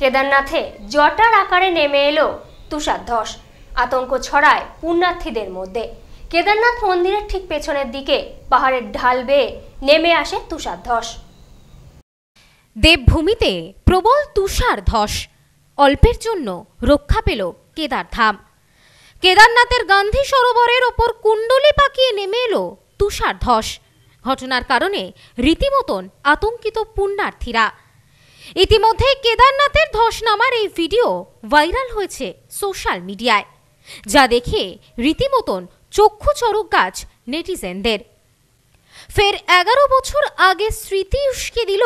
কেদারনাথে জটার আকারে নেমে এলো ধস আতঙ্ক ছড়ায় পুণ্যার্থীদের মধ্যে কেদারনাথ মন্দিরের ঠিক পেছনের দিকে পাহাড়ের ঢাল বেয়ে নেমে আসে ধস দেবভূমিতে প্রবল তুষার ধস অল্পের জন্য রক্ষা পেল কেদারধাম কেদারনাথের গান্ধী সরোবরের ওপর কুণ্ডলি পাকিয়ে নেমে এলো তুষার ধস ঘটনার কারণে রীতিমতন আতঙ্কিত পুণ্যার্থীরা ইতিমধ্যে কেদারনাথের ধস নামার এই ভিডিও ভাইরাল হয়েছে সোশ্যাল মিডিয়ায় যা দেখে রীতিমতন চক্ষু চরক গাছ নেটিজেনদের ফের এগারো বছর আগে স্মৃতি উস্কে দিল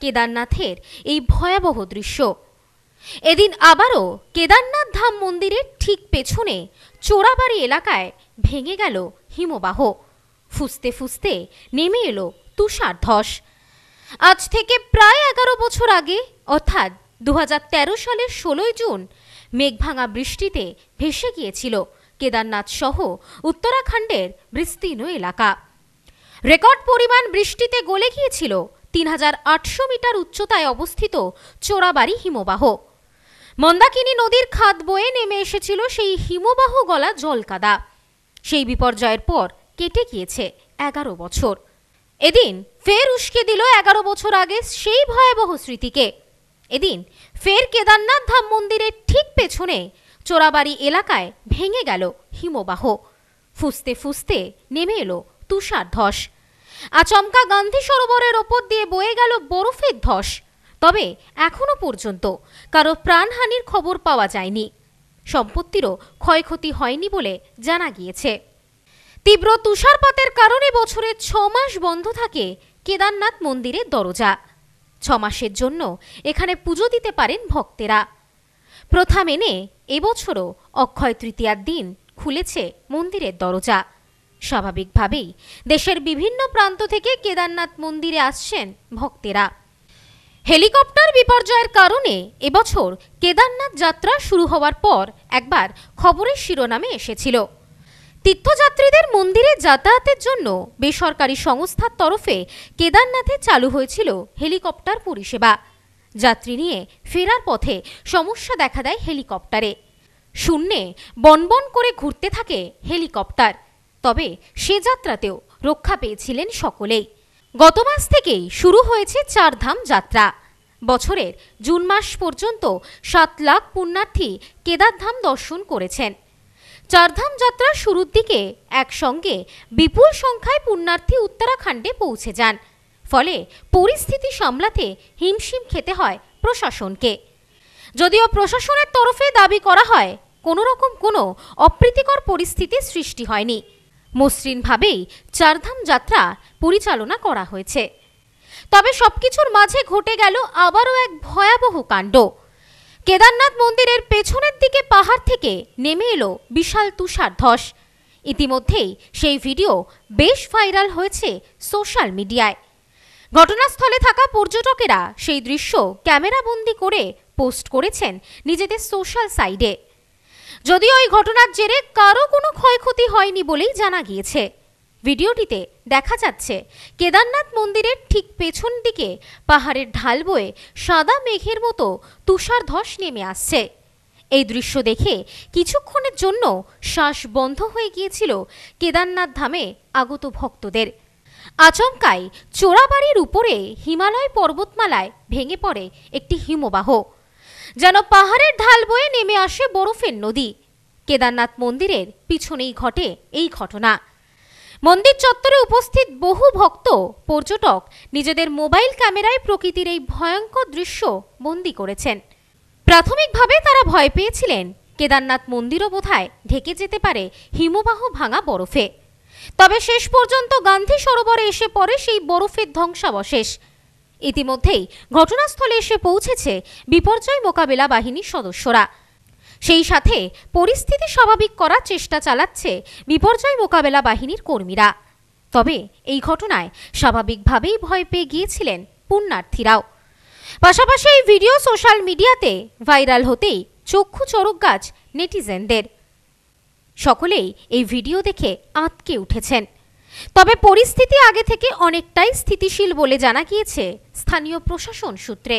কেদারনাথের এই ভয়াবহ দৃশ্য এদিন আবারও কেদারনাথ ধাম মন্দিরের ঠিক পেছনে চোরাবাড়ি এলাকায় ভেঙে গেল হিমবাহ ফুসতে ফুসতে নেমে এলো তুষার ধস আজ থেকে প্রায় এগারো বছর আগে অর্থাৎ দু সালের ষোলোই জুন মেঘভাঙা বৃষ্টিতে ভেসে গিয়েছিল কেদারনাথ সহ উত্তরাখণ্ডের বিস্তীর্ণ এলাকা রেকর্ড পরিমাণ বৃষ্টিতে গলে গিয়েছিল তিন হাজার আটশো মিটার উচ্চতায় অবস্থিত চোরাবাড়ি হিমবাহ মন্দাকিনী নদীর খাদ বয়ে নেমে এসেছিল সেই হিমবাহ গলা জলকাদা সেই বিপর্যয়ের পর কেটে গিয়েছে এগারো বছর এদিন ফের উস্কে দিল এগারো বছর আগে সেই ভয়াবহ স্মৃতিকে এদিন ফের কেদারনাথ ধাম মন্দিরের ঠিক পেছনে চোরাবাড়ি এলাকায় ভেঙে গেল হিমবাহ ফুসতে ফুসতে নেমে এলো তুষার ধস আচমকা গান্ধী সরোবরের ওপর দিয়ে বয়ে গেল বরফের ধস তবে এখনও পর্যন্ত কারো প্রাণহানির খবর পাওয়া যায়নি সম্পত্তিরও ক্ষয়ক্ষতি হয়নি বলে জানা গিয়েছে তীব্র তুষারপাতের কারণে বছরে ছ মাস বন্ধ থাকে কেদারনাথ মন্দিরের দরজা ছমাসের জন্য এখানে পুজো দিতে পারেন ভক্তেরা প্রথা মেনে এবছরও অক্ষয় তৃতীয়ার দিন খুলেছে মন্দিরের দরজা স্বাভাবিকভাবেই দেশের বিভিন্ন প্রান্ত থেকে কেদারনাথ মন্দিরে আসছেন ভক্তেরা হেলিকপ্টার বিপর্যয়ের কারণে এবছর কেদারনাথ যাত্রা শুরু হওয়ার পর একবার খবরের শিরোনামে এসেছিল তীর্থযাত্রীদের মন্দিরে যাতায়াতের জন্য বেসরকারি সংস্থার তরফে কেদারনাথে চালু হয়েছিল হেলিকপ্টার পরিষেবা যাত্রী নিয়ে ফেরার পথে সমস্যা দেখা দেয় হেলিকপ্টারে শূন্যে বনবন করে ঘুরতে থাকে হেলিকপ্টার তবে সে যাত্রাতেও রক্ষা পেয়েছিলেন সকলেই গত মাস থেকেই শুরু হয়েছে চারধাম যাত্রা বছরের জুন মাস পর্যন্ত সাত লাখ পুণ্যার্থী কেদারধাম দর্শন করেছেন চারধাম যাত্রার শুরুর দিকে একসঙ্গে বিপুল সংখ্যায় পুণ্যার্থী উত্তরাখণ্ডে পৌঁছে যান ফলে পরিস্থিতি সামলাতে হিমশিম খেতে হয় প্রশাসনকে যদিও প্রশাসনের তরফে দাবি করা হয় কোনো রকম কোনো অপ্রীতিকর পরিস্থিতির সৃষ্টি হয়নি মসৃণভাবেই চারধাম যাত্রা পরিচালনা করা হয়েছে তবে সবকিছুর মাঝে ঘটে গেল আবারও এক ভয়াবহ কাণ্ড কেদারনাথ মন্দিরের পেছনের দিকে পাহাড় থেকে নেমে এলো বিশাল তুষার ধস ইতিমধ্যেই সেই ভিডিও বেশ ভাইরাল হয়েছে সোশ্যাল মিডিয়ায় ঘটনাস্থলে থাকা পর্যটকেরা সেই দৃশ্য ক্যামেরাবন্দি করে পোস্ট করেছেন নিজেদের সোশ্যাল সাইডে যদিও ওই ঘটনার জেরে কারও কোনো ক্ষয়ক্ষতি হয়নি বলেই জানা গিয়েছে ভিডিওটিতে দেখা যাচ্ছে কেদারনাথ মন্দিরের ঠিক পেছন দিকে পাহাড়ের ঢাল বয়ে সাদা মেঘের মতো তুষার ধস নেমে আসছে এই দৃশ্য দেখে কিছুক্ষণের জন্য শ্বাস বন্ধ হয়ে গিয়েছিল কেদারনাথ ধামে আগত ভক্তদের আচমকাই চোরাবাড়ির উপরে হিমালয় পর্বতমালায় ভেঙে পড়ে একটি হিমবাহ যেন পাহাড়ের ঢাল বয়ে নেমে আসে বরফের নদী কেদারনাথ মন্দিরের পিছনেই ঘটে এই ঘটনা মন্দির চত্বরে উপস্থিত বহু ভক্ত পর্যটক নিজেদের মোবাইল ক্যামেরায় প্রকৃতির এই ভয়ঙ্কর দৃশ্য বন্দি করেছেন প্রাথমিকভাবে তারা ভয় পেয়েছিলেন কেদারনাথ মন্দিরও বোধহয় ঢেকে যেতে পারে হিমবাহ ভাঙা বরফে তবে শেষ পর্যন্ত গান্ধী সরোবরে এসে পড়ে সেই বরফের ধ্বংসাবশেষ ইতিমধ্যেই ঘটনাস্থলে এসে পৌঁছেছে বিপর্যয় মোকাবেলা বাহিনীর সদস্যরা সেই সাথে পরিস্থিতি স্বাভাবিক করার চেষ্টা চালাচ্ছে বিপর্যয় মোকাবেলা বাহিনীর কর্মীরা তবে এই ঘটনায় স্বাভাবিকভাবেই ভয় পেয়ে গিয়েছিলেন পুণ্যার্থীরাও পাশাপাশি এই ভিডিও সোশ্যাল মিডিয়াতে ভাইরাল হতেই চক্ষু চরক গাছ নেটিজেনদের সকলেই এই ভিডিও দেখে আঁতকে উঠেছেন তবে পরিস্থিতি আগে থেকে অনেকটাই স্থিতিশীল বলে জানা গিয়েছে স্থানীয় প্রশাসন সূত্রে